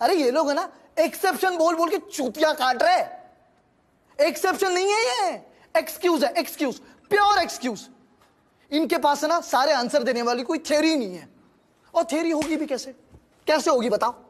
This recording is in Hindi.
अरे ये लोग है ना एक्सेप्शन बोल बोल के चूतिया काट रहे एक्सेप्शन नहीं है ये एक्सक्यूज है एक्सक्यूज प्योर एक्सक्यूज इनके पास है ना सारे आंसर देने वाली कोई थ्योरी नहीं है और थ्योरी होगी भी कैसे कैसे होगी बताओ